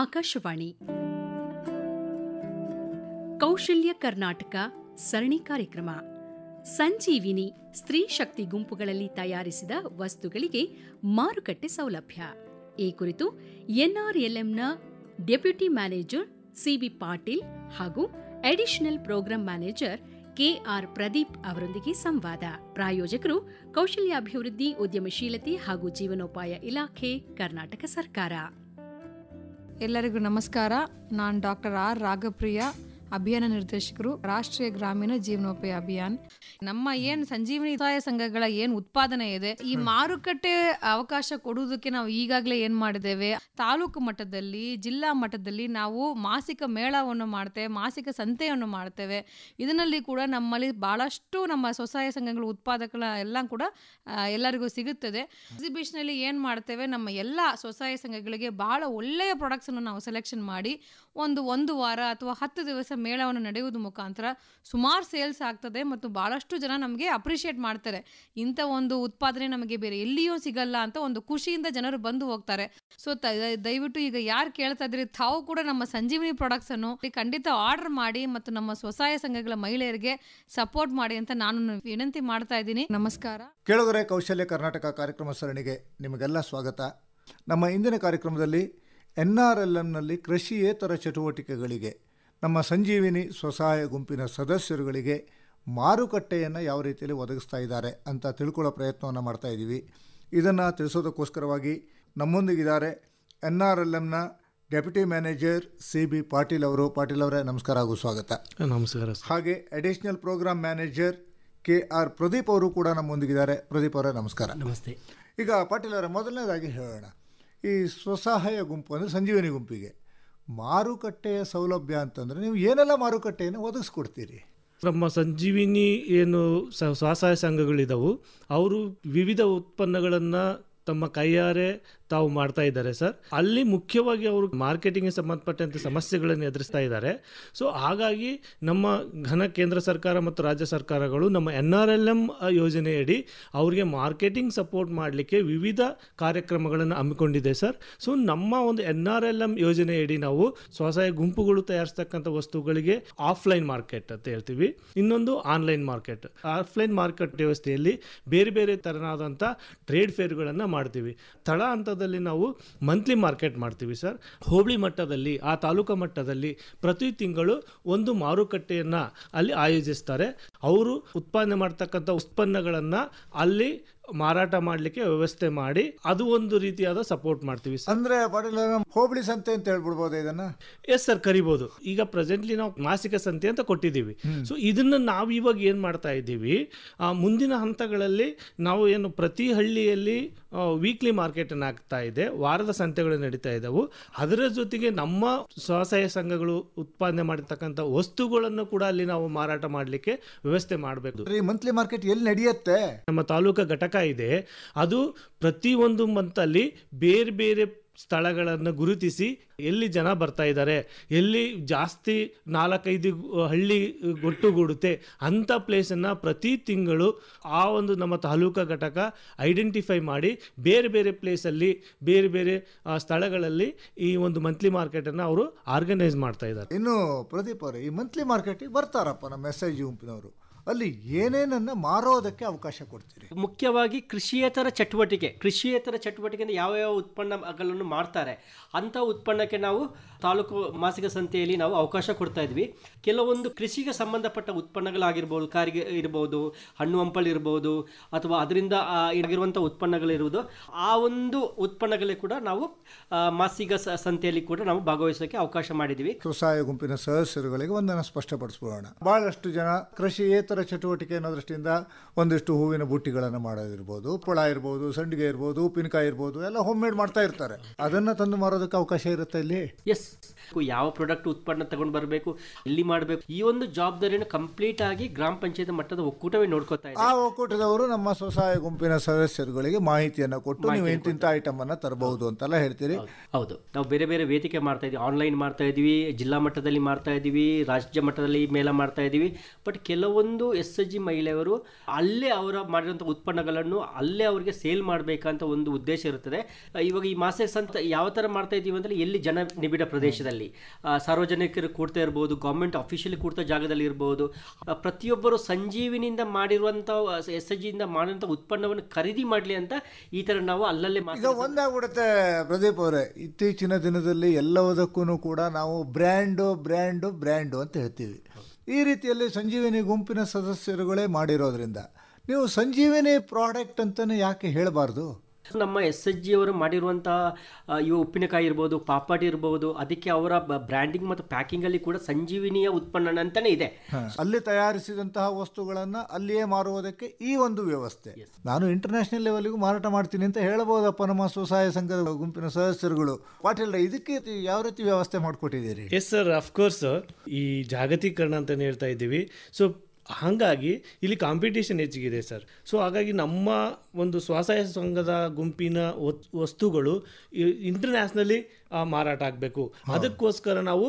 ಆಕಾಶವಾಣಿ ಕೌಶಲ್ಯ ಕರ್ನಾಟಕ ಸರಣಿ ಕಾರ್ಯಕ್ರಮ ಸಂಜೀವಿನಿ ಸ್ತ್ರೀ ಶಕ್ತಿ ಗುಂಪುಗಳಲ್ಲಿ ತಯಾರಿಸಿದ ವಸ್ತುಗಳಿಗೆ ಮಾರುಕಟ್ಟೆ ಸೌಲಭ್ಯ ಈ ಕುರಿತು ಎನ್ಆರ್ಎಲ್ಎಂನ ಡೆಪ್ಯೂಟಿ ಮ್ಯಾನೇಜರ್ ಸಿಬಿ ಪಾಟೀಲ್ ಹಾಗೂ additional programme manager KR Pradeep ಅವರೊಂದಿಗೆ ಸಂವಾದ ಪ್ರಾಯೋಜಕರು ಕೌಶಲ್ಯಾಭಿವೃದ್ಧಿ ಉದ್ಯಮಶೀಲತೆ ಹಾಗೂ ಜೀವನೋಪಾಯ ಇಲಾಖೆ ಕರ್ನಾಟಕ ಸರ್ಕಾರ ಎಲ್ಲರಿಗೂ ನಮಸ್ಕಾರ ನಾನು ಡಾಕ್ಟರ್ ಆರ್ ರಾಗಪ್ರಿಯಾ ಅಭಿಯಾನ ನಿರ್ದೇಶಕರು ರಾಷ್ಟ್ರೀಯ ಗ್ರಾಮೀಣ ಜೀವನೋಪಾಯ ಅಭಿಯಾನ್ ನಮ್ಮ ಏನ್ ಸಂಜೀವನಿ ಸಹಾಯ ಸಂಘಗಳ ಏನ್ ಉತ್ಪಾದನೆ ಇದೆ ಈ ಮಾರುಕಟ್ಟೆ ಅವಕಾಶ ಕೊಡುವುದಕ್ಕೆ ನಾವು ಈಗಾಗಲೇ ಏನ್ ಮಾಡಿದ್ದೇವೆ ತಾಲೂಕು ಮಟ್ಟದಲ್ಲಿ ಜಿಲ್ಲಾ ಮಟ್ಟದಲ್ಲಿ ನಾವು ಮಾಸಿಕ ಮೇಳವನ್ನು ಮಾಡ್ತೇವೆ ಮಾಸಿಕ ಸಂತೆಯನ್ನು ಮಾಡ್ತೇವೆ ಇದರಲ್ಲಿ ಕೂಡ ನಮ್ಮಲ್ಲಿ ಬಹಳಷ್ಟು ನಮ್ಮ ಸ್ವಸಹಾಯ ಸಂಘಗಳ ಉತ್ಪಾದಕರ ಎಲ್ಲ ಕೂಡ ಎಲ್ಲರಿಗೂ ಸಿಗುತ್ತದೆ ಎಕ್ಸಿಬಿಷನ್ ಅಲ್ಲಿ ಏನ್ ಮಾಡ್ತೇವೆ ನಮ್ಮ ಎಲ್ಲ ಸ್ವಸಹಾಯ ಸಂಘಗಳಿಗೆ ಬಹಳ ಒಳ್ಳೆಯ ಪ್ರಾಡಕ್ಟ್ಸ್ ನಾವು ಸೆಲೆಕ್ಷನ್ ಮಾಡಿ ಒಂದು ಒಂದು ವಾರ ಅಥವಾ ಹತ್ತು ದಿವಸ ಮೇಳವನ್ನು ನಡೆಯುವುದು ಮುಖಾಂತರ ಸುಮಾರು ಸೇಲ್ಸ್ ಆಗ್ತದೆ ಮತ್ತು ಭಾಳಷ್ಟು ಜನ ನಮಗೆ ಅಪ್ರಿಷಿಯೇಟ್ ಮಾಡ್ತಾರೆ ಇಂಥ ಒಂದು ಉತ್ಪಾದನೆ ನಮಗೆ ಬೇರೆ ಎಲ್ಲಿಯೂ ಸಿಗಲ್ಲ ಅಂತ ಒಂದು ಖುಷಿಯಿಂದ ಜನರು ಬಂದು ಹೋಗ್ತಾರೆ ಸೊ ದಯವಿಟ್ಟು ಈಗ ಯಾರು ಕೇಳ್ತಾ ಇದ್ರಿ ತಾವು ಕೂಡ ನಮ್ಮ ಸಂಜೀವಿನಿ ಪ್ರಾಡಕ್ಟ್ಸ್ ಅನ್ನು ಖಂಡಿತ ಆರ್ಡರ್ ಮಾಡಿ ಮತ್ತು ನಮ್ಮ ಸ್ವಸಹಾಯ ಸಂಘಗಳ ಮಹಿಳೆಯರಿಗೆ ಸಪೋರ್ಟ್ ಮಾಡಿ ಅಂತ ನಾನು ವಿನಂತಿ ಮಾಡ್ತಾ ಇದ್ದೀನಿ ನಮಸ್ಕಾರ ಕೇಳಿದ್ರೆ ಕೌಶಲ್ಯ ಕರ್ನಾಟಕ ಕಾರ್ಯಕ್ರಮ ಸರಣಿಗೆ ನಿಮಗೆಲ್ಲ ಸ್ವಾಗತ ನಮ್ಮ ಇಂದಿನ ಕಾರ್ಯಕ್ರಮದಲ್ಲಿ ಎನ್ ಆರ್ ಎಲ್ ಎಂನಲ್ಲಿ ಕೃಷಿಯೇತರ ಚಟುವಟಿಕೆಗಳಿಗೆ ನಮ್ಮ ಸಂಜೀವಿನಿ ಸ್ವಸಹಾಯ ಗುಂಪಿನ ಸದಸ್ಯರುಗಳಿಗೆ ಮಾರುಕಟ್ಟೆಯನ್ನು ಯಾವ ರೀತಿಯಲ್ಲಿ ಒದಗಿಸ್ತಾ ಇದ್ದಾರೆ ಅಂತ ತಿಳ್ಕೊಳ್ಳೋ ಪ್ರಯತ್ನವನ್ನು ಮಾಡ್ತಾ ಇದ್ದೀವಿ ಇದನ್ನು ತಿಳಿಸೋದಕ್ಕೋಸ್ಕರವಾಗಿ ನಮ್ಮೊಂದಿಗಿದ್ದಾರೆ ಎನ್ ಆರ್ ಎಲ್ ಎಮ್ನ deputy manager C B Patil ಅವರು ಪಾಟೀಲ್ ಅವರೇ ನಮಸ್ಕಾರ ಹಾಗೂ ಸ್ವಾಗತ ನಮಸ್ಕಾರ ಹಾಗೆ additional programme manager K R Pradeep ಅವರು ಕೂಡ ನಮ್ಮೊಂದಿಗಿದ್ದಾರೆ ಪ್ರದೀಪ್ ಅವರೇ ನಮಸ್ಕಾರ ನಮಸ್ತೆ ಈಗ ಪಾಟೀಲ್ ಅವರ ಮೊದಲನೇದಾಗಿ ಹೇಳೋಣ ಈ ಸ್ವಸಹಾಯ ಗುಂಪು ಅಂದರೆ ಸಂಜೀವಿನಿ ಗುಂಪಿಗೆ ಮಾರುಕಟ್ಟೆಯ ಸೌಲಭ್ಯ ಅಂತಂದರೆ ನೀವು ಏನೆಲ್ಲ ಮಾರುಕಟ್ಟೆಯನ್ನು ಒದಗಿಸ್ಕೊಡ್ತೀರಿ ನಮ್ಮ ಸಂಜೀವಿನಿ ಏನು ಸ್ವಸಹಾಯ ಸಂಘಗಳಿದವು ಅವರು ವಿವಿಧ ಉತ್ಪನ್ನಗಳನ್ನು ತಮ್ಮ ಕೈಯಾರೆ ತಾವು ಮಾಡ್ತಾ ಇದ್ದಾರೆ ಸರ್ ಅಲ್ಲಿ ಮುಖ್ಯವಾಗಿ ಅವರು ಮಾರ್ಕೆಟಿಂಗ್ಗೆ ಸಂಬಂಧಪಟ್ಟಂತೆ ಸಮಸ್ಯೆಗಳನ್ನು ಎದುರಿಸ್ತಾ ಇದ್ದಾರೆ ಸೊ ಹಾಗಾಗಿ ನಮ್ಮ ಘನ ಕೇಂದ್ರ ಸರ್ಕಾರ ಮತ್ತು ರಾಜ್ಯ ಸರ್ಕಾರಗಳು ನಮ್ಮ ಎನ್ ಆರ್ ಎಲ್ ಎಂ ಯೋಜನೆಯಡಿ ಅವರಿಗೆ ಮಾರ್ಕೆಟಿಂಗ್ ಸಪೋರ್ಟ್ ಮಾಡಲಿಕ್ಕೆ ವಿವಿಧ ಕಾರ್ಯಕ್ರಮಗಳನ್ನು ಹಮ್ಮಿಕೊಂಡಿದೆ ಸರ್ ಸೊ ನಮ್ಮ ಒಂದು ಎನ್ ಆರ್ ಎಲ್ ಎಂ ಯೋಜನೆಯಡಿ ನಾವು ಸ್ವಸಹಾಯ ಗುಂಪುಗಳು ತಯಾರಿಸ್ತಕ್ಕಂಥ ವಸ್ತುಗಳಿಗೆ ಆಫ್ಲೈನ್ ಮಾರ್ಕೆಟ್ ಅಂತ ಹೇಳ್ತೀವಿ ಇನ್ನೊಂದು ಆನ್ಲೈನ್ ಮಾರ್ಕೆಟ್ ಆಫ್ಲೈನ್ ಮಾರ್ಕೆಟ್ ವ್ಯವಸ್ಥೆಯಲ್ಲಿ ಬೇರೆ ಬೇರೆ ತರನಾದಂಥ ಟ್ರೇಡ್ ಫೇರ್ಗಳನ್ನು ಮಾಡ್ತೀವಿ ಸ್ಥಳ ಹಂತದಲ್ಲಿ ನಾವು ಮಂತ್ಲಿ ಮಾರ್ಕೆಟ್ ಮಾಡ್ತೀವಿ ಸರ್ ಹೋಬಳಿ ಮಟ್ಟದಲ್ಲಿ ಆ ತಾಲೂಕು ಮಟ್ಟದಲ್ಲಿ ಪ್ರತಿ ತಿಂಗಳು ಒಂದು ಮಾರುಕಟ್ಟೆಯನ್ನು ಅಲ್ಲಿ ಆಯೋಜಿಸ್ತಾರೆ ಅವರು ಉತ್ಪಾದನೆ ಮಾಡ್ತಕ್ಕಂಥ ಉತ್ಪನ್ನಗಳನ್ನು ಅಲ್ಲಿ ಮಾರಾಟ ಮಾಡಲಿಕ್ಕೆ ವ್ಯವಸ್ಥೆ ಮಾಡಿ ಅದು ಒಂದು ರೀತಿಯಾದ ಸಪೋರ್ಟ್ ಮಾಡ್ತೀವಿ ಅಂದ್ರೆ ಹೋಬಳಿ ಸಂತೆ ಅಂತ ಹೇಳ್ಬಿಡ್ಬೋದು ಇದನ್ನ ಎಸ್ ಸರ್ ಕರಿಬಹುದು ಈಗ ಪ್ರೆಸೆಂಟ್ಲಿ ನಾವು ಮಾಸಿಕ ಸಂತೆ ಅಂತ ಕೊಟ್ಟಿದ್ದೀವಿ ಸೊ ಇದನ್ನ ನಾವು ಇವಾಗ ಏನ್ ಮಾಡ್ತಾ ಇದ್ದೀವಿ ಮುಂದಿನ ಹಂತಗಳಲ್ಲಿ ನಾವು ಏನು ಪ್ರತಿ ಹಳ್ಳಿಯಲ್ಲಿ ವೀಕ್ಲಿ ಮಾರ್ಕೆಟ್ ಆಗ್ತಾ ಇದೆ ವಾರದ ಸಂತೆಗಳು ನಡೀತಾ ಇದ್ದವು ಅದರ ಜೊತೆಗೆ ನಮ್ಮ ಸ್ವಸಹಾಯ ಸಂಘಗಳು ಉತ್ಪಾದನೆ ಮಾಡಿರ್ತಕ್ಕಂಥ ವಸ್ತುಗಳನ್ನು ಕೂಡ ಅಲ್ಲಿ ನಾವು ಮಾರಾಟ ಮಾಡಲಿಕ್ಕೆ ವ್ಯವಸ್ಥೆ ಮಾಡಬೇಕು ಮಂತ್ಲಿ ಮಾರ್ಕೆಟ್ ಎಲ್ಲಿ ನಡೆಯುತ್ತೆ ನಮ್ಮ ತಾಲೂಕು ಘಟಕ ಇದೆ ಅದು ಪ್ರತಿ ಮಂತ್ ಅಲ್ಲಿ ಬೇರೆ ಬೇರೆ ಸ್ಥಳಗಳನ್ನು ಗುರುತಿಸಿ ಎಲ್ಲಿ ಜನ ಬರ್ತಾ ಇದ್ದಾರೆ ಎಲ್ಲಿ ಜಾಸ್ತಿ ನಾಲ್ಕೈದು ಹಳ್ಳಿ ಗೊಟ್ಟುಗೂಡುತ್ತೆ ಅಂಥ ಪ್ಲೇಸನ್ನು ಪ್ರತಿ ತಿಂಗಳು ಆ ಒಂದು ನಮ್ಮ ತಾಲೂಕಾ ಘಟಕ ಐಡೆಂಟಿಫೈ ಮಾಡಿ ಬೇರೆ ಬೇರೆ ಪ್ಲೇಸಲ್ಲಿ ಬೇರೆ ಬೇರೆ ಸ್ಥಳಗಳಲ್ಲಿ ಈ ಒಂದು ಮಂತ್ಲಿ ಮಾರ್ಕೆಟನ್ನು ಅವರು ಆರ್ಗನೈಸ್ ಮಾಡ್ತಾ ಇದ್ದಾರೆ ಇನ್ನು ಪ್ರದೀಪ್ ಅವರು ಈ ಮಂತ್ಲಿ ಮಾರ್ಕೆಟಿಗೆ ಬರ್ತಾರಪ್ಪ ನಮ್ಮ ಎಸ್ ಐ ಜಿ ಗುಂಪಿನವರು ಅಲ್ಲಿ ಏನೇನನ್ನ ಮಾರೋದಕ್ಕೆ ಅವಕಾಶ ಕೊಡ್ತೀರಿ ಮುಖ್ಯವಾಗಿ ಕೃಷಿಯೇತರ ಚಟುವಟಿಕೆ ಕೃಷಿಯೇತರ ಚಟುವಟಿಕೆಯಿಂದ ಯಾವ ಯಾವ ಉತ್ಪನ್ನಗಳನ್ನು ಮಾಡ್ತಾರೆ ಅಂತ ಉತ್ಪನ್ನಕ್ಕೆ ನಾವು ತಾಲೂಕು ಮಾಸಿಕ ಸಂತೆಯಲ್ಲಿ ನಾವು ಅವಕಾಶ ಕೊಡ್ತಾ ಇದ್ವಿ ಕೆಲವೊಂದು ಕೃಷಿಗೆ ಸಂಬಂಧಪಟ್ಟ ಉತ್ಪನ್ನಗಳಾಗಿರ್ಬೋದು ಕಾರಿಗೆ ಇರ್ಬೋದು ಹಣ್ಣು ಹಂಪಲ್ ಇರ್ಬೋದು ಅಥವಾ ಅದರಿಂದ ಇರುವಂಥ ಉತ್ಪನ್ನಗಳಿರುವುದು ಆ ಒಂದು ಉತ್ಪನ್ನಗಳೇ ಕೂಡ ನಾವು ಮಾಸಿಕ ಸಂತೆಯಲ್ಲಿ ಕೂಡ ನಾವು ಭಾಗವಹಿಸೋಕೆ ಅವಕಾಶ ಮಾಡಿದ್ವಿ ಸ್ವಸಹಾಯ ಗುಂಪಿನ ಸದಸ್ಯರುಗಳಿಗೆ ಒಂದನ್ನು ಸ್ಪಷ್ಟಪಡಿಸೋಣ ಬಹಳಷ್ಟು ಜನ ಕೃಷಿ ಪಠ್ಯೇತರ ಚಟುವಟಿಕೆ ಅನ್ನೋ ದೃಷ್ಟಿಯಿಂದ ಒಂದಿಷ್ಟು ಹೂವಿನ ಬುಟ್ಟಿಗಳನ್ನು ಮಾಡೋದಿರ್ಬೋದು ಪೊಳ ಇರ್ಬೋದು ಸಂಡಿಗೆ ಇರ್ಬೋದು ಉಪ್ಪಿನಕಾಯಿ ಇರ್ಬೋದು ಎಲ್ಲ ಹೋಮ್ ಮೇಡ್ ಮಾಡ್ತಾ ಇರ್ತಾರೆ ಅದನ್ನ ತಂದು ಮಾರೋದಕ್ಕೆ ಅವಕಾಶ ಇರುತ್ತೆ ಇಲ್ಲಿ ಎಸ್ ಯಾವ ಪ್ರಾಡಕ್ಟ್ ಉತ್ಪನ್ನ ತಗೊಂಡು ಬರಬೇಕು ಇಲ್ಲಿ ಮಾಡಬೇಕು ಈ ಒಂದು ಜವಾಬ್ದಾರಿಯನ್ನು ಕಂಪ್ಲೀಟ್ ಆಗಿ ಗ್ರಾಮ ಪಂಚಾಯತ್ ಮಟ್ಟದ ಒಕ್ಕೂಟವೇ ನೋಡ್ಕೊತಾ ಇದೆ ಆ ಒಕ್ಕೂಟದವರು ನಮ್ಮ ಸ್ವಸಹಾಯ ಗುಂಪಿನ ಸದಸ್ಯರುಗಳಿಗೆ ಮಾಹಿತಿಯನ್ನು ಕೊಟ್ಟು ನೀವು ಇಂತಿಂತ ಐಟಮ್ ಅನ್ನ ತರಬಹುದು ಅಂತೆಲ್ಲ ಹೇಳ್ತೀರಿ ಹೌದು ನಾವು ಬೇರೆ ಬೇರೆ ವೇದಿಕೆ ಮಾಡ್ತಾ ಇದೀವಿ ಆನ್ಲೈನ್ ಮಾಡ್ತಾ ಇದೀವಿ ಜಿಲ್ಲಾ ಮಟ್ಟದಲ್ಲಿ ಮಾಡ್ತಾ ಇದೀವಿ ರಾಜ್ಯ ಮಟ್ಟದಲ್ಲಿ ಮೇಲೆ ಮಾಡ್ತಾ ಇದೀವಿ ಬಟ್ ಕೆಲವೊಂದು ಒಂದು ಎಸ್ ಎಸ್ ಜಿ ಮಹಿಳೆಯವರು ಅಲ್ಲೇ ಅವರ ಮಾಡಿರೋಂಥ ಉತ್ಪನ್ನಗಳನ್ನು ಅಲ್ಲೇ ಅವರಿಗೆ ಸೇಲ್ ಮಾಡಬೇಕಂತ ಒಂದು ಉದ್ದೇಶ ಇರುತ್ತದೆ ಇವಾಗ ಈ ಮಾಸ ಸಂತ ಯಾವ ಥರ ಮಾಡ್ತಾ ಇದ್ದೀವಿ ಅಂದರೆ ಎಲ್ಲಿ ಜನ ನಿಬಿಡ ಪ್ರದೇಶದಲ್ಲಿ ಸಾರ್ವಜನಿಕರು ಕೂಡ್ತಾ ಇರ್ಬೋದು ಗೌರ್ಮೆಂಟ್ ಅಫಿಷಿಯಲಿ ಕೂಡ್ತಾ ಜಾಗದಲ್ಲಿ ಇರ್ಬೋದು ಪ್ರತಿಯೊಬ್ಬರು ಸಂಜೀವಿನಿಂದ ಮಾಡಿರುವಂಥ ಎಸ್ ಎಸ್ ಜಿಯಿಂದ ಮಾಡಿರುವಂಥ ಉತ್ಪನ್ನವನ್ನು ಖರೀದಿ ಮಾಡಲಿ ಅಂತ ಈ ಥರ ನಾವು ಅಲ್ಲಲ್ಲೇ ಒಂದಾಗ್ಬಿಡುತ್ತೆ ಪ್ರದೀಪ್ ಅವರೇ ಇತ್ತೀಚಿನ ದಿನದಲ್ಲಿ ಎಲ್ಲವುದಕ್ಕೂ ಕೂಡ ನಾವು ಬ್ರ್ಯಾಂಡು ಬ್ರ್ಯಾಂಡು ಬ್ರ್ಯಾಂಡು ಅಂತ ಹೇಳ್ತೀವಿ ಈ ರೀತಿಯಲ್ಲಿ ಸಂಜೀವಿನಿ ಗುಂಪಿನ ಸದಸ್ಯರುಗಳೇ ಮಾಡಿರೋದ್ರಿಂದ ನೀವು ಸಂಜೀವಿನಿ ಪ್ರಾಡಕ್ಟ್ ಅಂತಲೇ ಯಾಕೆ ಹೇಳಬಾರ್ದು ನಮ್ಮ ಎಸ್ ಎಚ್ ಜಿ ಅವರು ಮಾಡಿರುವಂತಹ ಇವು ಉಪ್ಪಿನಕಾಯಿ ಇರ್ಬೋದು ಪಾಪಾಟಿ ಇರ್ಬೋದು ಅದಕ್ಕೆ ಅವರ ಬ್ರ್ಯಾಂಡಿಂಗ್ ಮತ್ತು ಪ್ಯಾಕಿಂಗ್ ಅಲ್ಲಿ ಕೂಡ ಸಂಜೀವಿನಿಯ ಉತ್ಪನ್ನ ಅಂತಾನೆ ಇದೆ ಅಲ್ಲಿ ತಯಾರಿಸಿದಂತಹ ವಸ್ತುಗಳನ್ನ ಅಲ್ಲಿಯೇ ಮಾರುವುದಕ್ಕೆ ಈ ಒಂದು ವ್ಯವಸ್ಥೆ ನಾನು ಇಂಟರ್ನ್ಯಾಷನಲ್ ಲೆವೆಲ್ಗೂ ಮಾರಾಟ ಮಾಡ್ತೀನಿ ಅಂತ ಹೇಳಬಹುದಪ್ಪ ನಮ್ಮ ಸ್ವಸಹಾಯ ಸಂಘದ ಗುಂಪಿನ ಸದಸ್ಯರುಗಳು ಪಾಟೀಲ್ ಇದಕ್ಕೆ ಯಾವ ರೀತಿ ವ್ಯವಸ್ಥೆ ಮಾಡಿಕೊಟ್ಟಿದ್ದೀರಿ ಎಸ್ ಸರ್ ಅಫ್ಕೋರ್ಸ್ ಈ ಜಾಗತೀಕರಣ ಅಂತಾನೆ ಹೇಳ್ತಾ ಇದ್ದೀವಿ ಸೊ ಹಾಗಾಗಿ ಇಲ್ಲಿ ಕಾಂಪಿಟೇಷನ್ ಹೆಚ್ಚಿಗಿದೆ ಸರ್ ಸೊ ಹಾಗಾಗಿ ನಮ್ಮ ಒಂದು ಸ್ವಸಹಾಯ ಸಂಘದ ಗುಂಪಿನ ವಸ್ತುಗಳು ಇಂಟರ್ನ್ಯಾಷ್ನಲಿ ಮಾರಾಟ ಆಗಬೇಕು ಅದಕ್ಕೋಸ್ಕರ ನಾವು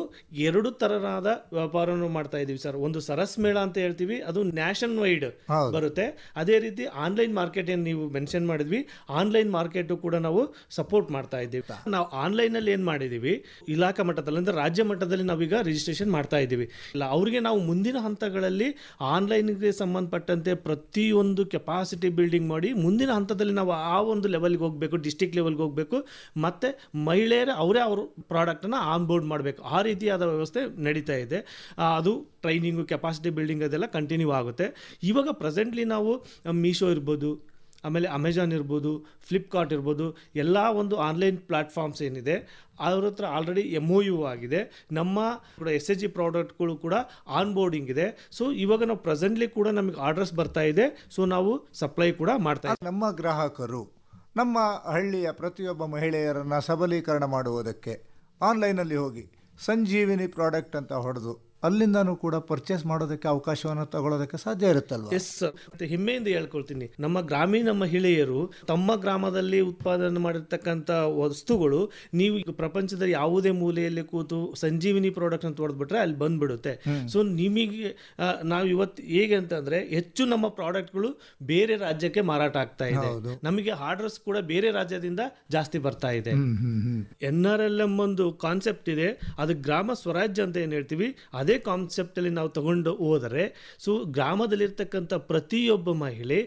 ಎರಡು ತರನಾದ ವ್ಯಾಪಾರವನ್ನು ಮಾಡ್ತಾ ಇದೀವಿ ಸರ್ ಒಂದು ಸರಸ್ ಮೇಳ ಅಂತ ಹೇಳ್ತೀವಿ ಅದು ನ್ಯಾಷನ್ ವೈಡ್ ಬರುತ್ತೆ ಅದೇ ರೀತಿ ಆನ್ಲೈನ್ ಮಾರ್ಕೆಟ್ ಏನು ನೀವು ಮೆನ್ಷನ್ ಮಾಡಿದ್ವಿ ಆನ್ಲೈನ್ ಮಾರ್ಕೆಟ್ ಕೂಡ ನಾವು ಸಪೋರ್ಟ್ ಮಾಡ್ತಾ ಇದ್ದೀವಿ ನಾವು ಆನ್ಲೈನ್ ಅಲ್ಲಿ ಏನ್ ಮಾಡಿದೀವಿ ಇಲಾಖಾ ಮಟ್ಟದಲ್ಲಿ ಅಂದ್ರೆ ರಾಜ್ಯ ಮಟ್ಟದಲ್ಲಿ ನಾವೀಗ ರಿಜಿಸ್ಟ್ರೇಷನ್ ಮಾಡ್ತಾ ಇದ್ದೀವಿ ಇಲ್ಲ ಅವರಿಗೆ ನಾವು ಮುಂದಿನ ಹಂತಗಳಲ್ಲಿ ಆನ್ಲೈನ್ಗೆ ಸಂಬಂಧಪಟ್ಟಂತೆ ಪ್ರತಿಯೊಂದು ಕೆಪಾಸಿಟಿ ಬಿಲ್ಡಿಂಗ್ ಮಾಡಿ ಮುಂದಿನ ಹಂತದಲ್ಲಿ ನಾವು ಆ ಒಂದು ಲೆವೆಲ್ಗೆ ಹೋಗಬೇಕು ಡಿಸ್ಟಿಕ್ ಲೆವೆಲ್ಗೆ ಹೋಗಬೇಕು ಮತ್ತೆ ಮಹಿಳೆಯರ ಅವರೇ ಅವರು ಪ್ರಾಡಕ್ಟನ್ನು ಆನ್ಬೋರ್ಡ್ ಮಾಡಬೇಕು ಆ ರೀತಿಯಾದ ವ್ಯವಸ್ಥೆ ನಡೀತಾ ಇದೆ ಅದು ಟ್ರೈನಿಂಗು ಕೆಪಾಸಿಟಿ ಬಿಲ್ಡಿಂಗ್ ಅದೆಲ್ಲ ಕಂಟಿನ್ಯೂ ಆಗುತ್ತೆ ಇವಾಗ ಪ್ರೆಸೆಂಟ್ಲಿ ನಾವು ಮೀಶೋ ಇರ್ಬೋದು ಆಮೇಲೆ ಅಮೆಜಾನ್ ಇರ್ಬೋದು ಫ್ಲಿಪ್ಕಾರ್ಟ್ ಇರ್ಬೋದು ಎಲ್ಲ ಒಂದು ಆನ್ಲೈನ್ ಪ್ಲಾಟ್ಫಾರ್ಮ್ಸ್ ಏನಿದೆ ಅವ್ರ ಹತ್ರ ಆಲ್ರೆಡಿ ಎಮ್ ಒ ಯು ಆಗಿದೆ ನಮ್ಮ ಕೂಡ ಎಸ್ ಎಚ್ ಜಿ ಪ್ರಾಡಕ್ಟ್ಗಳು ಕೂಡ ಆನ್ ಬೋರ್ಡಿಂಗ್ ಇದೆ ಸೊ ಇವಾಗ ನಾವು ಪ್ರೆಸೆಂಟ್ಲಿ ಕೂಡ ನಮಗೆ ಆರ್ಡರ್ಸ್ ಬರ್ತಾ ಇದೆ ಸೊ ನಾವು ಸಪ್ಲೈ ಕೂಡ ಮಾಡ್ತಾ ನಮ್ಮ ಗ್ರಾಹಕರು ನಮ್ಮ ಹಳ್ಳಿಯ ಪ್ರತಿಯೊಬ್ಬ ಮಹಿಳೆಯರನ್ನು ಸಬಲೀಕರಣ ಮಾಡುವುದಕ್ಕೆ ಆನ್ಲೈನಲ್ಲಿ ಹೋಗಿ ಸಂಜೀವಿನಿ ಪ್ರಾಡಕ್ಟ್ ಅಂತ ಹೊಡೆದು ಅಲ್ಲಿಂದನೂ ಕೂಡ ಪರ್ಚೇಸ್ ಮಾಡೋದಕ್ಕೆ ಅವಕಾಶವನ್ನು ತಗೊಳ್ಳೋದಕ್ಕೆ ಸಾಧ್ಯ ಇರುತ್ತಲ್ವ ಎಸ್ ಮತ್ತೆ ಹೆಮ್ಮೆಯಿಂದ ಹೇಳ್ಕೊಳ್ತೀನಿ ನಮ್ಮ ಗ್ರಾಮೀಣ ಮಹಿಳೆಯರು ತಮ್ಮ ಗ್ರಾಮದಲ್ಲಿ ಉತ್ಪಾದನೆ ಮಾಡಿರ್ತಕ್ಕಂಥ ವಸ್ತುಗಳು ನೀವು ಪ್ರಪಂಚದ ಯಾವುದೇ ಮೂಲೆಯಲ್ಲಿ ಕೂತು ಸಂಜೀವಿನಿ ಪ್ರಾಡಕ್ಟ್ ಅಂತ ಹೊಡೆದ್ಬಿಟ್ರೆ ಅಲ್ಲಿ ಬಂದ್ಬಿಡುತ್ತೆ ಸೊ ನಿಮಗೆ ನಾವು ಇವತ್ತು ಹೇಗೆ ಅಂತಂದ್ರೆ ಹೆಚ್ಚು ನಮ್ಮ ಪ್ರಾಡಕ್ಟ್ಗಳು ಬೇರೆ ರಾಜ್ಯಕ್ಕೆ ಮಾರಾಟ ಆಗ್ತಾ ಇದೆ ನಮಗೆ ಆರ್ಡರ್ಸ್ ಕೂಡ ಬೇರೆ ರಾಜ್ಯದಿಂದ ಜಾಸ್ತಿ ಬರ್ತಾ ಇದೆ ಎನ್ ಆರ್ ಎಲ್ ಎಂ ಒಂದು ಕಾನ್ಸೆಪ್ಟ್ ಇದೆ ಅದು ಗ್ರಾಮ ಸ್ವರಾಜ್ಯ ಅಂತ ಏನ್ ಹೇಳ್ತೀವಿ ಅದೇ ಅದೇ ಕಾನ್ಸೆಪ್ಟಲ್ಲಿ ನಾವು ತಗೊಂಡು ಹೋದರೆ ಸೊ ಗ್ರಾಮದಲ್ಲಿರ್ತಕ್ಕಂಥ ಪ್ರತಿಯೊಬ್ಬ ಮಹಿಳೆ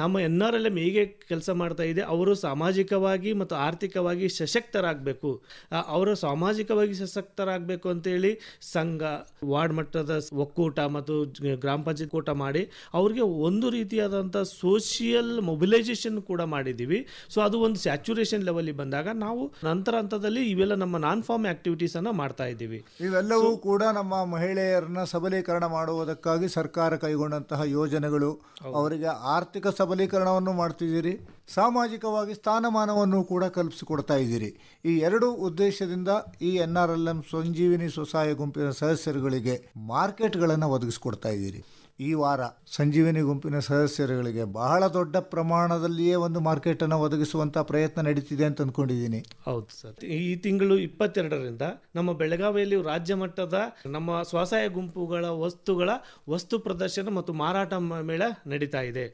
ನಮ್ಮ ಎನ್ ಆರ್ ಎಲ್ ಎಮ್ ಹೇಗೆ ಕೆಲಸ ಮಾಡ್ತಾ ಇದೆ ಅವರು ಸಾಮಾಜಿಕವಾಗಿ ಮತ್ತು ಆರ್ಥಿಕವಾಗಿ ಸಶಕ್ತರಾಗಬೇಕು ಅವರು ಸಾಮಾಜಿಕವಾಗಿ ಸಶಕ್ತರಾಗಬೇಕು ಅಂತೇಳಿ ಸಂಘ ವಾರ್ಡ್ ಮಟ್ಟದ ಒಕ್ಕೂಟ ಮತ್ತು ಗ್ರಾಮ ಪಂಚಾಯತ್ ಕೂಟ ಮಾಡಿ ಅವ್ರಿಗೆ ಒಂದು ರೀತಿಯಾದಂಥ ಸೋಷಿಯಲ್ ಮೊಬಿಲೈಸೇಷನ್ ಕೂಡ ಮಾಡಿದ್ದೀವಿ ಸೊ ಅದು ಒಂದು ಸ್ಯಾಚುರೇಷನ್ ಲೆವೆಲ್ ಬಂದಾಗ ನಾವು ನಂತರ ಹಂತದಲ್ಲಿ ಇವೆಲ್ಲ ನಮ್ಮ ನಾನ್ ಫಾರ್ಮ್ ಆಕ್ಟಿವಿಟೀಸ್ ಆಕ್ಟಿವಿಟೀಸನ್ನು ಮಾಡ್ತಾ ಇದ್ದೀವಿ ಇವೆಲ್ಲವೂ ಕೂಡ ನಮ್ಮ ಮಹಿಳೆ ಮಹಿಳೆಯರನ್ನ ಸಬಲೀಕರಣ ಮಾಡುವುದಕ್ಕಾಗಿ ಸರ್ಕಾರ ಕೈಗೊಂಡಂತಹ ಯೋಜನೆಗಳು ಅವರಿಗೆ ಆರ್ಥಿಕ ಸಬಲೀಕರಣವನ್ನು ಮಾಡ್ತಿದ್ದೀರಿ ಸಾಮಾಜಿಕವಾಗಿ ಸ್ಥಾನಮಾನವನ್ನು ಕೂಡ ಕಲ್ಪಿಸಿಕೊಡ್ತಾ ಇದ್ದೀರಿ ಈ ಎರಡು ಉದ್ದೇಶದಿಂದ ಈ N R L M Sanjeevini ಸ್ವಸಹಾಯ ಗುಂಪಿನ ಸದಸ್ಯರುಗಳಿಗೆ ಮಾರ್ಕೆಟ್ಗಳನ್ನು ಒದಗಿಸಿಕೊಡ್ತಾ ಇದ್ದೀರಿ ಈ ವಾರ ಸಂಜೀವಿನಿ ಗುಂಪಿನ ಸದಸ್ಯರುಗಳಿಗೆ ಬಹಳ ದೊಡ್ಡ ಪ್ರಮಾಣದಲ್ಲಿಯೇ ಒಂದು ಮಾರ್ಕೆಟನ್ನು ಒದಗಿಸುವಂತಹ ಪ್ರಯತ್ನ ನಡೀತಿದೆ ಅಂತ ಅಂದ್ಕೊಂಡಿದ್ದೀನಿ ಹೌದು ಸರ್ ಈ ತಿಂಗಳು ಇಪ್ಪತ್ತೆರಡರಿಂದ ನಮ್ಮ ಬೆಳಗಾವಿಯಲ್ಲಿ ರಾಜ್ಯ ಮಟ್ಟದ ನಮ್ಮ ಸ್ವಸಹಾಯ ಗುಂಪುಗಳ ವಸ್ತುಗಳ ವಸ್ತು ಪ್ರದರ್ಶನ ಮತ್ತು ಮಾರಾಟ ಮೇಳ ನಡೀತಾ ಇದೆ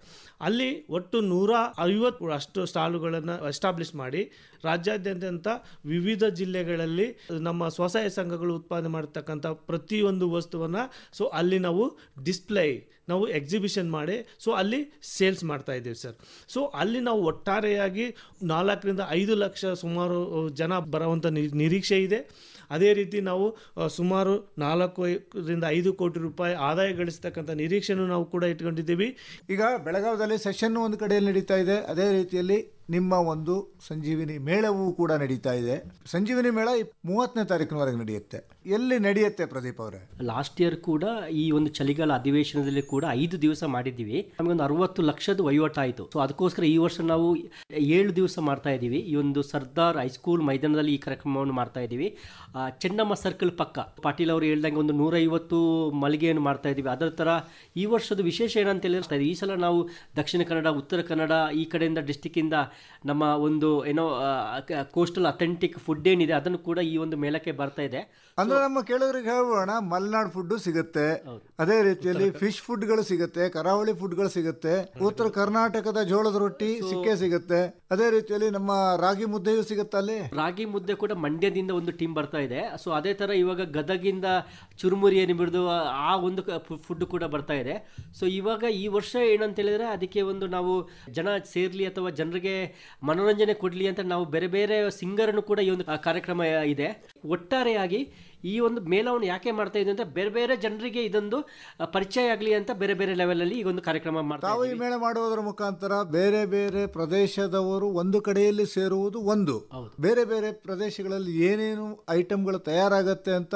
ಅಲ್ಲಿ ಒಟ್ಟು ನೂರ ಐವತ್ತು ಅಷ್ಟು ಸ್ಟಾಲುಗಳನ್ನು ಎಸ್ಟಾಬ್ಲಿಷ್ ಮಾಡಿ ರಾಜ್ಯಾದ್ಯಂತ ವಿವಿಧ ಜಿಲ್ಲೆಗಳಲ್ಲಿ ನಮ್ಮ ಸ್ವಸಹಾಯ ಸಂಘಗಳು ಉತ್ಪಾದನೆ ಮಾಡತಕ್ಕಂಥ ಪ್ರತಿಯೊಂದು ವಸ್ತುವನ್ನು ಸೊ ಅಲ್ಲಿ ನಾವು ಡಿಸ್ಪ್ಲೇ ನಾವು ಎಕ್ಸಿಬಿಷನ್ ಮಾಡಿ ಸೊ ಅಲ್ಲಿ ಸೇಲ್ಸ್ ಮಾಡ್ತಾ ಇದ್ದೀವಿ ಸರ್ ಸೊ ಅಲ್ಲಿ ನಾವು ಒಟ್ಟಾರೆಯಾಗಿ ನಾಲ್ಕರಿಂದ ಐದು ಲಕ್ಷ ಸುಮಾರು ಜನ ಬರುವಂಥ ನಿರೀಕ್ಷೆ ಇದೆ ಅದೇ ರೀತಿ ನಾವು ಸುಮಾರು ರಿಂದ ಐದು ಕೋಟಿ ರೂಪಾಯಿ ಆದಾಯ ಗಳಿಸ್ತಕ್ಕಂಥ ನಿರೀಕ್ಷೆನೂ ನಾವು ಕೂಡ ಇಟ್ಕೊಂಡಿದ್ದೀವಿ ಈಗ ಬೆಳಗಾವದಲ್ಲಿ ಸೆಷನ್ ಒಂದು ಕಡೆಯಲ್ಲಿ ನಡೀತಾ ಇದೆ ಅದೇ ರೀತಿಯಲ್ಲಿ ನಿಮ್ಮ ಒಂದು ಸಂಜೀವಿನಿ ಮೇಳವೂ ಕೂಡ ನಡೀತಾ ಇದೆ ಸಂಜೀವಿನಿ ಮೇಳ ಮೂವತ್ತನೇ ತಾರೀಕಿನವರೆಗೆ ನಡೆಯುತ್ತೆ ಎಲ್ಲಿ ನಡೆಯುತ್ತೆ ಪ್ರದೀಪ್ ಅವರೇ ಲಾಸ್ಟ್ ಇಯರ್ ಕೂಡ ಈ ಒಂದು ಚಳಿಗಾಲ ಅಧಿವೇಶನದಲ್ಲಿ ಕೂಡ ಐದು ದಿವಸ ಮಾಡಿದ್ದೀವಿ ಒಂದು ಅರವತ್ತು ಲಕ್ಷದ ವಹಿವಾಟಾಯಿತು ಸೊ ಅದಕ್ಕೋಸ್ಕರ ಈ ವರ್ಷ ನಾವು ಏಳು ದಿವಸ ಮಾಡ್ತಾ ಇದ್ದೀವಿ ಈ ಒಂದು ಸರ್ದಾರ್ ಹೈಸ್ಕೂಲ್ ಮೈದಾನದಲ್ಲಿ ಈ ಕಾರ್ಯಕ್ರಮವನ್ನು ಮಾಡ್ತಾ ಇದ್ದೀವಿ ಚೆನ್ನಮ್ಮ ಸರ್ಕಲ್ ಪಕ್ಕ ಪಾಟೀಲ್ ಅವರು ಹೇಳ್ದಂಗೆ ಒಂದು ಐವತ್ತು ಮಳಿಗೆಯನ್ನು ಮಾಡ್ತಾ ಇದ್ದೀವಿ ಅದರ ಥರ ಈ ವರ್ಷದ ವಿಶೇಷ ಏನಂತ ಹೇಳಿದ್ರೆ ಈ ಸಲ ನಾವು ದಕ್ಷಿಣ ಕನ್ನಡ ಉತ್ತರ ಕನ್ನಡ ಈ ಕಡೆಯಿಂದ ಡಿಸ್ಟಿಕ್ಕಿಂದ ನಮ್ಮ ಒಂದು ಏನೋ ಕೋಸ್ಟಲ್ ಅಥೆಂಟಿಕ್ ಫುಡ್ ಏನಿದೆ ಅದನ್ನು ಕೂಡ ಈ ಒಂದು ಮೇಳಕ್ಕೆ ಬರ್ತಾ ಇದೆ ಅಂದ್ರೆ ನಮ್ಮ ಕೇಳೋರಿಗೆ ಹೇಳೋಣ ಮಲೆನಾಡ್ ಫುಡ್ ಸಿಗುತ್ತೆ ಅದೇ ರೀತಿಯಲ್ಲಿ ಫಿಶ್ ಫುಡ್ಗಳು ಸಿಗುತ್ತೆ ಕರಾವಳಿ ಫುಡ್ಗಳು ಸಿಗುತ್ತೆ ಉತ್ತರ ಕರ್ನಾಟಕದ ಜೋಳದ ರೊಟ್ಟಿ ಸಿಕ್ಕೇ ಸಿಗುತ್ತೆ ಅದೇ ರೀತಿಯಲ್ಲಿ ನಮ್ಮ ರಾಗಿ ಮುದ್ದೆಯೂ ಸಿಗುತ್ತೆ ಅಲ್ಲಿ ರಾಗಿ ಮುದ್ದೆ ಕೂಡ ಮಂಡ್ಯದಿಂದ ಒಂದು ಟೀಮ್ ಬರ್ತಾ ಇದೆ ಸೊ ಅದೇ ತರ ಇವಾಗ ಗದಗಿಂದ ಚುರುಮುರಿ ಏನಿಬಿಡ್ದು ಆ ಒಂದು ಫುಡ್ ಕೂಡ ಬರ್ತಾ ಇದೆ ಸೊ ಇವಾಗ ಈ ವರ್ಷ ಏನಂತ ಹೇಳಿದ್ರೆ ಅದಕ್ಕೆ ಒಂದು ನಾವು ಜನ ಸೇರ್ಲಿ ಅಥವಾ ಜನರಿಗೆ ಮನೋರಂಜನೆ ಕೊಡ್ಲಿ ಅಂತ ನಾವು ಬೇರೆ ಬೇರೆ ಸಿಂಗರನ್ನು ಕೂಡ ಈ ಒಂದು ಕಾರ್ಯಕ್ರಮ ಇದೆ ಒಟ್ಟಾರೆಯಾಗಿ ಈ ಒಂದು ಮೇಳವನ್ನು ಯಾಕೆ ಮಾಡ್ತಾ ಇದೆ ಅಂತ ಬೇರೆ ಬೇರೆ ಜನರಿಗೆ ಇದೊಂದು ಪರಿಚಯ ಆಗಲಿ ಅಂತ ಬೇರೆ ಬೇರೆ ಲೆವೆಲಲ್ಲಿ ಈ ಒಂದು ಕಾರ್ಯಕ್ರಮ ಮಾಡ್ತಾ ಈ ಮೇಳ ಮಾಡುವುದರ ಮುಖಾಂತರ ಬೇರೆ ಬೇರೆ ಪ್ರದೇಶದವರು ಒಂದು ಕಡೆಯಲ್ಲಿ ಸೇರುವುದು ಒಂದು ಬೇರೆ ಬೇರೆ ಪ್ರದೇಶಗಳಲ್ಲಿ ಏನೇನು ಐಟಮ್ಗಳು ತಯಾರಾಗತ್ತೆ ಅಂತ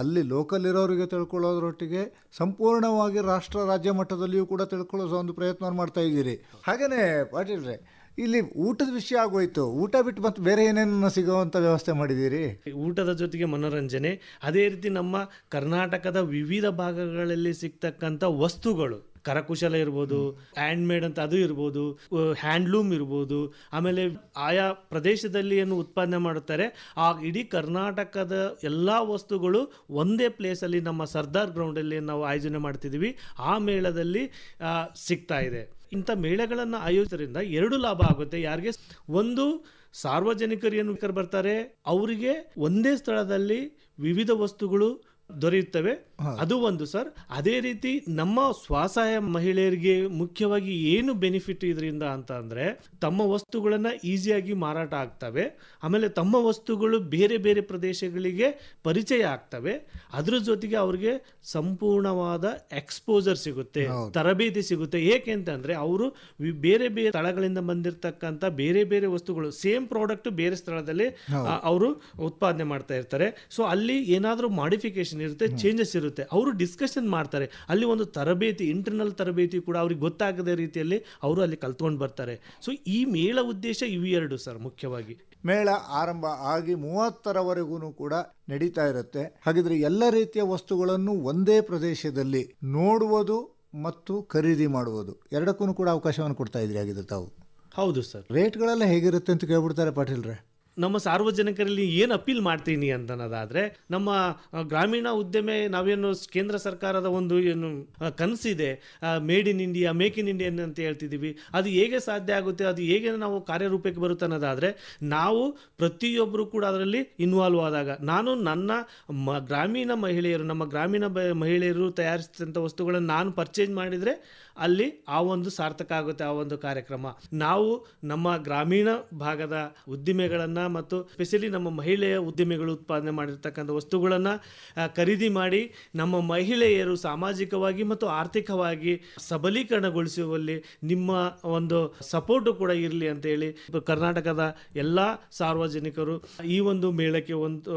ಅಲ್ಲಿ ಲೋಕಲ್ ಇರೋರಿಗೆ ತಿಳ್ಕೊಳ್ಳೋದ್ರೊಟ್ಟಿಗೆ ಸಂಪೂರ್ಣವಾಗಿ ರಾಷ್ಟ್ರ ರಾಜ್ಯ ಮಟ್ಟದಲ್ಲಿಯೂ ಕೂಡ ತಿಳ್ಕೊಳ್ಳೋ ಒಂದು ಪ್ರಯತ್ನ ಮಾಡ್ತಾ ಇದ್ದೀರಿ ಹಾಗೆಯೇ ಪಾಟೀಲ್ರೆ ಇಲ್ಲಿ ಊಟದ ವಿಷಯ ಆಗೋಯ್ತು ಊಟ ಬಿಟ್ಟು ಮತ್ತೆ ಬೇರೆ ಏನೇನು ಸಿಗುವಂತ ವ್ಯವಸ್ಥೆ ಮಾಡಿದ್ದೀರಿ ಊಟದ ಜೊತೆಗೆ ಮನೋರಂಜನೆ ಅದೇ ರೀತಿ ನಮ್ಮ ಕರ್ನಾಟಕದ ವಿವಿಧ ಭಾಗಗಳಲ್ಲಿ ಸಿಗ್ತಕ್ಕಂಥ ವಸ್ತುಗಳು ಕರಕುಶಲ ಇರ್ಬೋದು ಹ್ಯಾಂಡ್ಮೇಡ್ ಅಂತ ಅದು ಇರ್ಬೋದು ಹ್ಯಾಂಡ್ಲೂಮ್ ಇರ್ಬೋದು ಆಮೇಲೆ ಆಯಾ ಪ್ರದೇಶದಲ್ಲಿ ಏನು ಉತ್ಪಾದನೆ ಮಾಡುತ್ತಾರೆ ಆ ಇಡೀ ಕರ್ನಾಟಕದ ಎಲ್ಲ ವಸ್ತುಗಳು ಒಂದೇ ಪ್ಲೇಸಲ್ಲಿ ನಮ್ಮ ಸರ್ದಾರ್ ಗ್ರೌಂಡಲ್ಲಿ ನಾವು ಆಯೋಜನೆ ಮಾಡ್ತಿದ್ದೀವಿ ಆ ಮೇಳದಲ್ಲಿ ಸಿಗ್ತಾ ಇದೆ ಇಂಥ ಮೇಳಗಳನ್ನು ಆಯೋಜಿಸೋದ್ರಿಂದ ಎರಡು ಲಾಭ ಆಗುತ್ತೆ ಯಾರಿಗೆ ಒಂದು ಸಾರ್ವಜನಿಕರು ಏನು ಬರ್ತಾರೆ ಅವರಿಗೆ ಒಂದೇ ಸ್ಥಳದಲ್ಲಿ ವಿವಿಧ ವಸ್ತುಗಳು ದೊರೆಯುತ್ತವೆ ಅದು ಒಂದು ಸರ್ ಅದೇ ರೀತಿ ನಮ್ಮ ಸ್ವಸಹಾಯ ಮಹಿಳೆಯರಿಗೆ ಮುಖ್ಯವಾಗಿ ಏನು ಬೆನಿಫಿಟ್ ಇದರಿಂದ ಅಂತ ಅಂದ್ರೆ ತಮ್ಮ ವಸ್ತುಗಳನ್ನು ಈಸಿಯಾಗಿ ಮಾರಾಟ ಆಗ್ತವೆ ಆಮೇಲೆ ತಮ್ಮ ವಸ್ತುಗಳು ಬೇರೆ ಬೇರೆ ಪ್ರದೇಶಗಳಿಗೆ ಪರಿಚಯ ಆಗ್ತವೆ ಅದ್ರ ಜೊತೆಗೆ ಅವ್ರಿಗೆ ಸಂಪೂರ್ಣವಾದ ಎಕ್ಸ್ಪೋಜರ್ ಸಿಗುತ್ತೆ ತರಬೇತಿ ಸಿಗುತ್ತೆ ಅಂತಂದ್ರೆ ಅವರು ಬೇರೆ ಬೇರೆ ಸ್ಥಳಗಳಿಂದ ಬಂದಿರತಕ್ಕಂಥ ಬೇರೆ ಬೇರೆ ವಸ್ತುಗಳು ಸೇಮ್ ಪ್ರಾಡಕ್ಟ್ ಬೇರೆ ಸ್ಥಳದಲ್ಲಿ ಅವರು ಉತ್ಪಾದನೆ ಮಾಡ್ತಾ ಇರ್ತಾರೆ ಸೊ ಅಲ್ಲಿ ಏನಾದರೂ ಮಾಡಿಫಿಕೇಶನ್ ಇರುತ್ತೆ ಚೇಂಜಸ್ ಇರುತ್ತೆ ಅವರು ಡಿಸ್ಕಷನ್ ಮಾಡ್ತಾರೆ ಅಲ್ಲಿ ಒಂದು ತರಬೇತಿ ಇಂಟರ್ನಲ್ ತರಬೇತಿ ಕೂಡ ಅವ್ರಿಗೆ ಗೊತ್ತಾಗದ ರೀತಿಯಲ್ಲಿ ಅವರು ಅಲ್ಲಿ ಕಲ್ತ್ಕೊಂಡು ಬರ್ತಾರೆ ಸೊ ಈ ಮೇಳ ಉದ್ದೇಶ ಇವೆರಡು ಸರ್ ಮುಖ್ಯವಾಗಿ ಮೇಳ ಆರಂಭ ಆಗಿ ಮೂವತ್ತರವರೆಗೂ ಕೂಡ ನಡೀತಾ ಇರುತ್ತೆ ಹಾಗಿದ್ರೆ ಎಲ್ಲ ರೀತಿಯ ವಸ್ತುಗಳನ್ನು ಒಂದೇ ಪ್ರದೇಶದಲ್ಲಿ ನೋಡುವುದು ಮತ್ತು ಖರೀದಿ ಮಾಡುವುದು ಎರಡಕ್ಕೂ ಕೂಡ ಅವಕಾಶವನ್ನು ಕೊಡ್ತಾ ಇದ್ರಿ ಹಾಗಿದ್ರೆ ತಾವು ಹೌದು ಸರ್ ರೇಟ್ಗಳೆಲ್ಲ ಹೇಗಿರುತ್ತೆ ಅಂತ ಕೇಳ್ಬಿಡ್ತಾರೆ ಪಾಟೀಲ್ರೆ ನಮ್ಮ ಸಾರ್ವಜನಿಕರಲ್ಲಿ ಏನು ಅಪೀಲ್ ಮಾಡ್ತೀನಿ ಅಂತನ್ನೋದಾದರೆ ನಮ್ಮ ಗ್ರಾಮೀಣ ಉದ್ಯಮೆ ನಾವೇನು ಕೇಂದ್ರ ಸರ್ಕಾರದ ಒಂದು ಏನು ಕನಸಿದೆ made in India make in Indian ಅಂತ ಹೇಳ್ತಿದ್ದೀವಿ ಅದು ಹೇಗೆ ಸಾಧ್ಯ ಆಗುತ್ತೆ ಅದು ಹೇಗೆ ನಾವು ಕಾರ್ಯರೂಪಕ್ಕೆ ಬರುತ್ತೆ ಅನ್ನೋದಾದರೆ ನಾವು ಪ್ರತಿಯೊಬ್ಬರು ಕೂಡ ಅದರಲ್ಲಿ ಇನ್ವಾಲ್ವ್ ಆದಾಗ ನಾನು ನನ್ನ ಮ ಗ್ರಾಮೀಣ ಮಹಿಳೆಯರು ನಮ್ಮ ಗ್ರಾಮೀಣ ಮಹಿಳೆಯರು ತಯಾರಿಸಿದಂಥ ವಸ್ತುಗಳನ್ನು ನಾನು ಪರ್ಚೇಸ್ ಮಾಡಿದರೆ ಅಲ್ಲಿ ಆ ಒಂದು ಸಾರ್ಥಕ ಆಗುತ್ತೆ ಆ ಒಂದು ಕಾರ್ಯಕ್ರಮ ನಾವು ನಮ್ಮ ಗ್ರಾಮೀಣ ಭಾಗದ ಉದ್ದಿಮೆಗಳನ್ನು ಮತ್ತು ಸ್ಪೆಷಲಿ ನಮ್ಮ ಮಹಿಳೆಯ ಉದ್ಯಮಿಗಳು ಉತ್ಪಾದನೆ ಮಾಡಿರ್ತಕ್ಕಂಥ ವಸ್ತುಗಳನ್ನು ಖರೀದಿ ಮಾಡಿ ನಮ್ಮ ಮಹಿಳೆಯರು ಸಾಮಾಜಿಕವಾಗಿ ಮತ್ತು ಆರ್ಥಿಕವಾಗಿ ಸಬಲೀಕರಣಗೊಳಿಸುವಲ್ಲಿ ನಿಮ್ಮ ಒಂದು ಸಪೋರ್ಟು ಕೂಡ ಇರಲಿ ಅಂತ ಹೇಳಿ ಕರ್ನಾಟಕದ ಎಲ್ಲ ಸಾರ್ವಜನಿಕರು ಈ ಒಂದು ಮೇಳಕ್ಕೆ ಒಂದು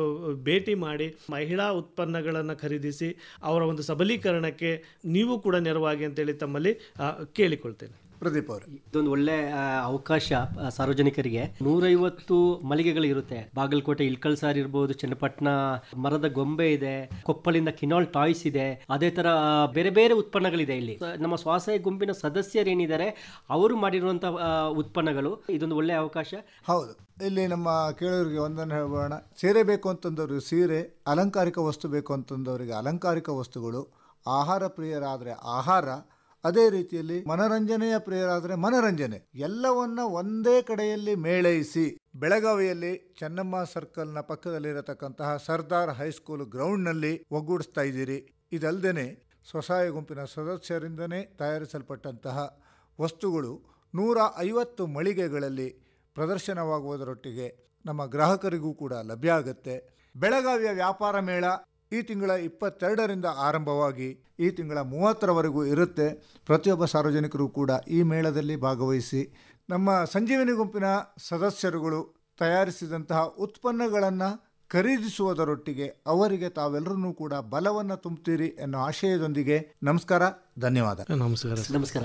ಭೇಟಿ ಮಾಡಿ ಮಹಿಳಾ ಉತ್ಪನ್ನಗಳನ್ನು ಖರೀದಿಸಿ ಅವರ ಒಂದು ಸಬಲೀಕರಣಕ್ಕೆ ನೀವು ಕೂಡ ನೆರವಾಗಿ ಅಂತೇಳಿ ತಮ್ಮಲ್ಲಿ ಕೇಳಿಕೊಳ್ತೇನೆ ಪ್ರದೀಪ್ ಅವರು ಇದೊಂದು ಒಳ್ಳೆ ಅವಕಾಶ ಸಾರ್ವಜನಿಕರಿಗೆ ನೂರೈವತ್ತು ಮಳಿಗೆಗಳು ಇರುತ್ತೆ ಬಾಗಲಕೋಟೆ ಇಳ್ಕಲ್ ಸಾರ್ ಇರ್ಬೋದು ಚನ್ನಪಟ್ಟಣ ಮರದ ಗೊಂಬೆ ಇದೆ ಕೊಪ್ಪಳಿಂದ ಕಿನಾಲ್ ಟಾಯ್ಸ್ ಇದೆ ಅದೇ ತರ ಬೇರೆ ಬೇರೆ ಉತ್ಪನ್ನಗಳಿದೆ ಇಲ್ಲಿ ನಮ್ಮ ಸ್ವಾಸಯ ಗುಂಪಿನ ಏನಿದ್ದಾರೆ ಅವರು ಮಾಡಿರುವಂತ ಉತ್ಪನ್ನಗಳು ಇದೊಂದು ಒಳ್ಳೆ ಅವಕಾಶ ಹೌದು ಇಲ್ಲಿ ನಮ್ಮ ಕೇಳೋರಿಗೆ ಒಂದನ್ನು ಹೇಳೋಣ ಸೀರೆ ಬೇಕು ಅಂತಂದವ್ರಿಗೆ ಸೀರೆ ಅಲಂಕಾರಿಕ ವಸ್ತು ಬೇಕು ಅಂತಂದವರಿಗೆ ಅಲಂಕಾರಿಕ ವಸ್ತುಗಳು ಆಹಾರ ಪ್ರಿಯರಾದರೆ ಆಹಾರ ಅದೇ ರೀತಿಯಲ್ಲಿ ಮನರಂಜನೆಯ ಪ್ರಿಯರಾದರೆ ಮನರಂಜನೆ ಎಲ್ಲವನ್ನ ಒಂದೇ ಕಡೆಯಲ್ಲಿ ಮೇಳೈಸಿ ಬೆಳಗಾವಿಯಲ್ಲಿ ಚೆನ್ನಮ್ಮ ಸರ್ಕಲ್ನ ಪಕ್ಕದಲ್ಲಿರತಕ್ಕಂತಹ ಸರ್ದಾರ್ ಹೈಸ್ಕೂಲ್ ಗ್ರೌಂಡ್ನಲ್ಲಿ ಒಗ್ಗೂಡಿಸ್ತಾ ಇದ್ದೀರಿ ಇದಲ್ದೇನೆ ಸ್ವಸಹಾಯ ಗುಂಪಿನ ಸದಸ್ಯರಿಂದನೇ ತಯಾರಿಸಲ್ಪಟ್ಟಂತಹ ವಸ್ತುಗಳು ನೂರ ಐವತ್ತು ಮಳಿಗೆಗಳಲ್ಲಿ ಪ್ರದರ್ಶನವಾಗುವುದರೊಟ್ಟಿಗೆ ನಮ್ಮ ಗ್ರಾಹಕರಿಗೂ ಕೂಡ ಲಭ್ಯ ಆಗುತ್ತೆ ಬೆಳಗಾವಿಯ ವ್ಯಾಪಾರ ಮೇಳ ಈ ತಿಂಗಳ ಇಪ್ಪತ್ತೆರಡರಿಂದ ಆರಂಭವಾಗಿ ಈ ತಿಂಗಳ ಮೂವತ್ತರವರೆಗೂ ಇರುತ್ತೆ ಪ್ರತಿಯೊಬ್ಬ ಸಾರ್ವಜನಿಕರು ಕೂಡ ಈ ಮೇಳದಲ್ಲಿ ಭಾಗವಹಿಸಿ ನಮ್ಮ ಸಂಜೀವಿನಿ ಗುಂಪಿನ ಸದಸ್ಯರುಗಳು ತಯಾರಿಸಿದಂತಹ ಉತ್ಪನ್ನಗಳನ್ನು ಖರೀದಿಸುವುದರೊಟ್ಟಿಗೆ ಅವರಿಗೆ ತಾವೆಲ್ಲರನ್ನೂ ಕೂಡ ಬಲವನ್ನು ತುಂಬುತ್ತೀರಿ ಎನ್ನುವ ಆಶಯದೊಂದಿಗೆ ನಮಸ್ಕಾರ ಧನ್ಯವಾದ ನಮಸ್ಕಾರ ನಮಸ್ಕಾರ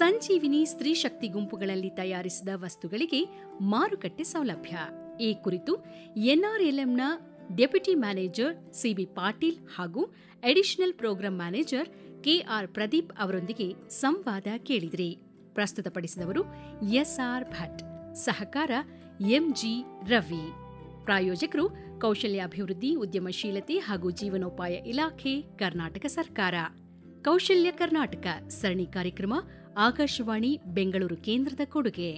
ಸಂಜೀವಿನಿ ಸ್ತ್ರೀ ಶಕ್ತಿ ಗುಂಪುಗಳಲ್ಲಿ ತಯಾರಿಸಿದ ವಸ್ತುಗಳಿಗೆ ಮಾರುಕಟ್ಟೆ ಸೌಲಭ್ಯ ಈ ಕುರಿತು ಎನ್ಆರ್ಎಲ್ಎಂನ ಡೆಪ್ಯೂಟಿ ಮ್ಯಾನೇಜರ್ ಸಿಬಿ ಪಾಟೀಲ್ ಹಾಗೂ additional programme manager KR Pradeep ಅವರೊಂದಿಗೆ ಸಂವಾದ ಕೇಳಿದ್ರಿ ಪ್ರಸ್ತುತಪಡಿಸಿದವರು ಎಸ್ಆರ್ ಭಟ್ ಸಹಕಾರ ಎಂಜಿ ರವಿ ಪ್ರಾಯೋಜಕರು ಕೌಶಲ್ಯಾಭಿವೃದ್ಧಿ ಉದ್ಯಮಶೀಲತೆ ಹಾಗೂ ಜೀವನೋಪಾಯ ಇಲಾಖೆ ಕರ್ನಾಟಕ ಸರ್ಕಾರ ಕೌಶಲ್ಯ ಕರ್ನಾಟಕ ಸರಣಿ ಕಾರ್ಯಕ್ರಮ ಆಕಾಶವಾಣಿ ಬೆಂಗಳೂರು ಕೇಂದ್ರದ ಕೊಡುಗೆ